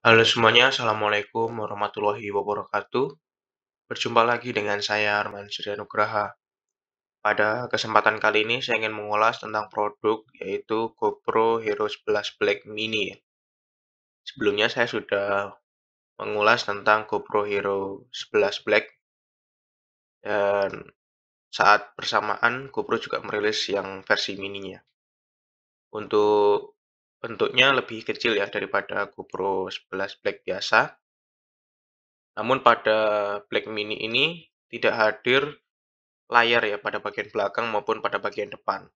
Halo semuanya, Assalamualaikum warahmatullahi wabarakatuh. Berjumpa lagi dengan saya, Arman Surya Nugraha. Pada kesempatan kali ini, saya ingin mengulas tentang produk, yaitu GoPro Hero 11 Black Mini. Sebelumnya, saya sudah mengulas tentang GoPro Hero 11 Black. Dan saat bersamaan, GoPro juga merilis yang versi mininya. Untuk Bentuknya lebih kecil ya daripada GoPro 11 Black biasa. Namun pada Black Mini ini tidak hadir layar ya pada bagian belakang maupun pada bagian depan.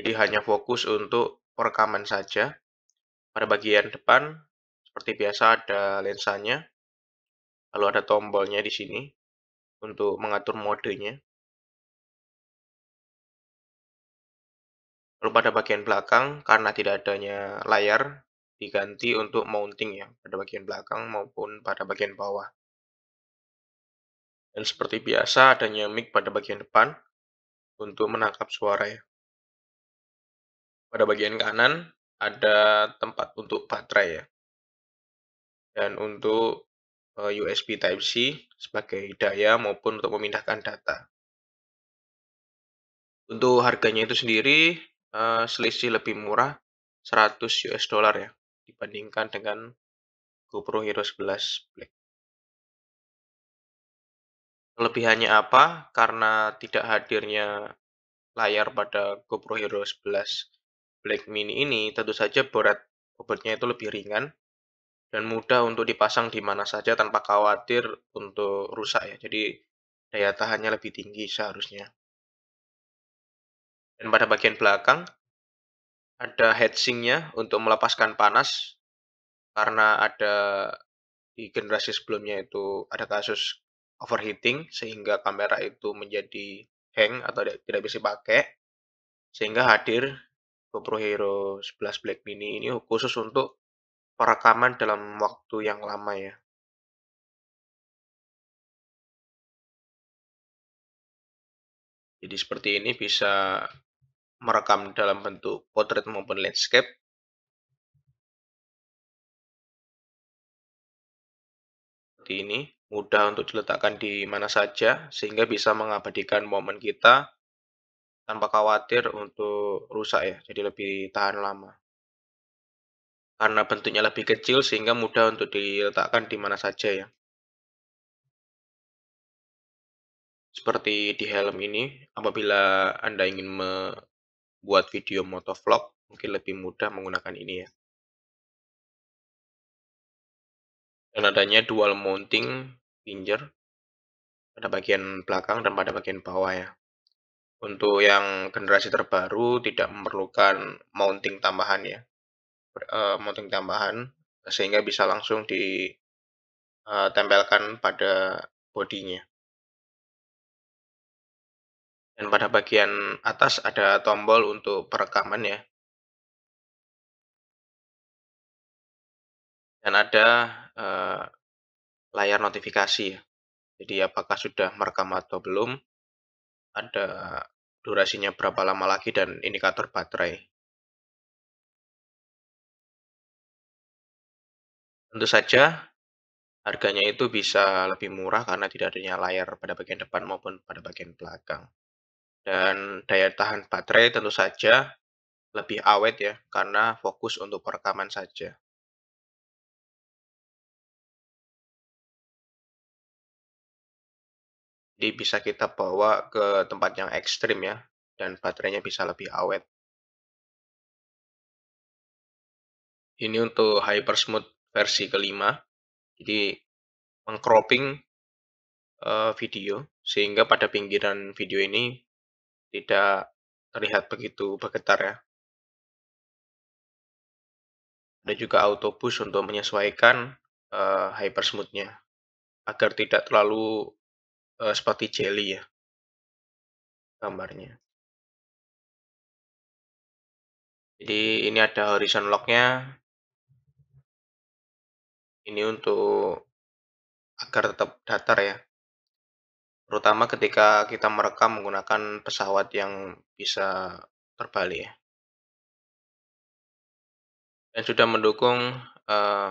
Jadi hanya fokus untuk perekaman saja. Pada bagian depan seperti biasa ada lensanya. Lalu ada tombolnya di sini untuk mengatur modenya. Lalu pada bagian belakang, karena tidak adanya layar, diganti untuk mounting ya, pada bagian belakang maupun pada bagian bawah. Dan seperti biasa, adanya mic pada bagian depan untuk menangkap suara ya. Pada bagian kanan, ada tempat untuk baterai ya. Dan untuk eh, USB Type-C sebagai daya maupun untuk memindahkan data. Untuk harganya itu sendiri Eh, selisih lebih murah 100 US dollar ya dibandingkan dengan GoPro Hero 11 Black. Kelebihannya apa? Karena tidak hadirnya layar pada GoPro Hero 11 Black Mini ini, tentu saja berat bobotnya itu lebih ringan dan mudah untuk dipasang di mana saja tanpa khawatir untuk rusak ya. Jadi daya tahannya lebih tinggi seharusnya. Dan pada bagian belakang ada heatsinknya untuk melepaskan panas karena ada di generasi sebelumnya itu ada kasus overheating sehingga kamera itu menjadi hang atau tidak bisa pakai sehingga hadir GoPro Hero 11 Black Mini ini khusus untuk perekaman dalam waktu yang lama ya. Jadi seperti ini bisa merekam dalam bentuk potret maupun landscape, seperti ini, mudah untuk diletakkan di mana saja, sehingga bisa mengabadikan momen kita tanpa khawatir untuk rusak ya, jadi lebih tahan lama. Karena bentuknya lebih kecil, sehingga mudah untuk diletakkan di mana saja ya. Seperti di helm ini, apabila Anda ingin buat video motovlog mungkin lebih mudah menggunakan ini ya. Dan adanya dual mounting pinjer pada bagian belakang dan pada bagian bawah ya. Untuk yang generasi terbaru tidak memerlukan mounting tambahan ya. Eh, mounting tambahan sehingga bisa langsung ditempelkan eh, pada bodinya. Dan pada bagian atas ada tombol untuk perekaman ya. Dan ada eh, layar notifikasi. Ya. Jadi apakah sudah merekam atau belum. Ada durasinya berapa lama lagi dan indikator baterai. Tentu saja harganya itu bisa lebih murah karena tidak adanya layar pada bagian depan maupun pada bagian belakang dan daya tahan baterai tentu saja lebih awet ya karena fokus untuk perekaman saja. Jadi bisa kita bawa ke tempat yang ekstrim ya dan baterainya bisa lebih awet. Ini untuk Hypersmooth versi kelima. Jadi mengcropping uh, video sehingga pada pinggiran video ini tidak terlihat begitu bergetar ya. Ada juga autobus untuk menyesuaikan uh, eh, hypersmoothnya agar tidak terlalu uh, seperti jelly ya gambarnya. Jadi ini ada horizon locknya. Ini untuk agar tetap datar ya terutama ketika kita merekam menggunakan pesawat yang bisa terbalik ya. Dan sudah mendukung uh,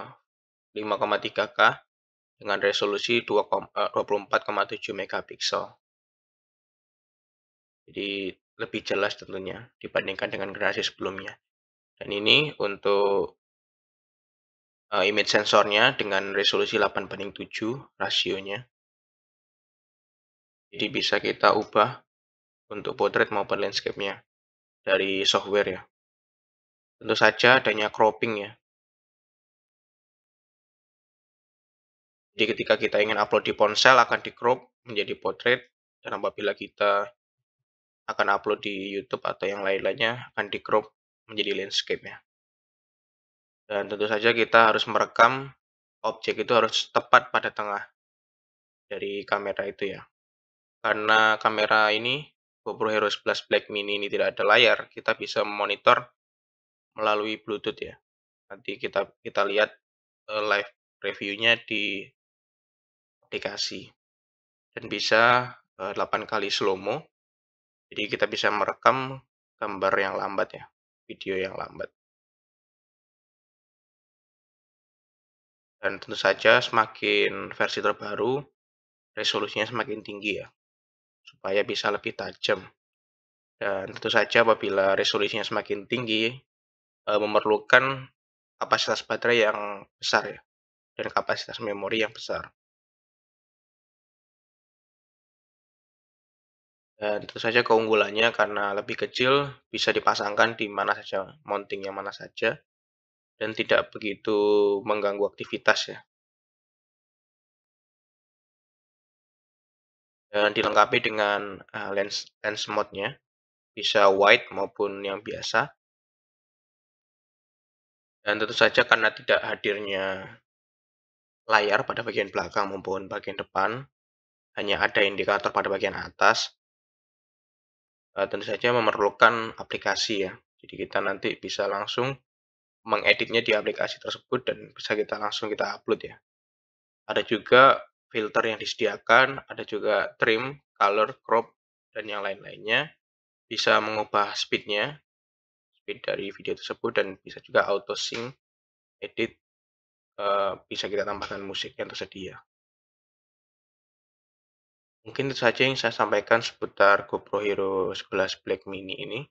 eh, 5,3K dengan resolusi 24,7 eh, megapiksel. Jadi lebih jelas tentunya dibandingkan dengan generasi sebelumnya. Dan ini untuk uh, image sensornya dengan resolusi 8 banding 7 rasionya. Jadi bisa kita ubah untuk potret maupun landscape-nya dari software ya. Tentu saja adanya cropping ya. Jadi ketika kita ingin upload di ponsel akan di crop menjadi potret dan apabila kita akan upload di YouTube atau yang lain-lainnya akan di crop menjadi landscape ya. Dan tentu saja kita harus merekam objek itu harus tepat pada tengah dari kamera itu ya. Karena kamera ini GoPro Hero 11 Black Mini ini tidak ada layar, kita bisa memonitor melalui Bluetooth ya. Nanti kita kita lihat eh, live reviewnya di aplikasi dan bisa 8 eh, kali slow mo. Jadi kita bisa merekam gambar yang lambat ya, video yang lambat. dan tentu saja semakin versi terbaru resolusinya semakin tinggi ya supaya bisa lebih tajam. Dan tentu saja apabila resolusinya semakin tinggi, eh, memerlukan kapasitas baterai yang besar ya, dan kapasitas memori yang besar. Dan tentu saja keunggulannya karena lebih kecil, bisa dipasangkan di mana saja, mounting yang mana saja, dan tidak begitu mengganggu aktivitas ya. dan eh, dilengkapi dengan uh, lens lens mode-nya bisa wide maupun yang biasa dan tentu saja karena tidak hadirnya layar pada bagian belakang maupun bagian depan hanya ada indikator pada bagian atas uh, tentu saja memerlukan aplikasi ya jadi kita nanti bisa langsung mengeditnya di aplikasi tersebut dan bisa kita langsung kita upload ya ada juga filter yang disediakan, ada juga trim, color, crop, dan yang lain-lainnya. Bisa mengubah speednya, speed dari video tersebut, dan bisa juga auto sync, edit, eh, bisa kita tambahkan musik yang tersedia. Mungkin itu saja yang saya sampaikan seputar GoPro Hero 11 Black Mini ini.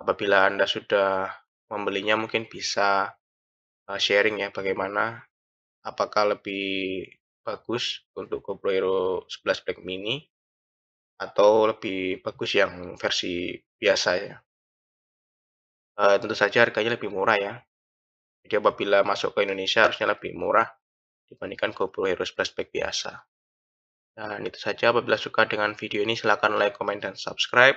Apabila Anda sudah membelinya mungkin bisa eh, sharing ya bagaimana apakah lebih bagus untuk GoPro Hero 11 Black Mini atau lebih bagus yang versi biasa ya. Uh, tentu saja harganya lebih murah ya. Jadi apabila masuk ke Indonesia harusnya lebih murah dibandingkan GoPro Hero 11 Black biasa. Dan itu saja apabila suka dengan video ini silahkan like, komen, dan subscribe.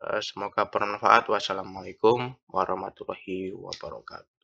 Uh, semoga bermanfaat. Wassalamualaikum warahmatullahi wabarakatuh.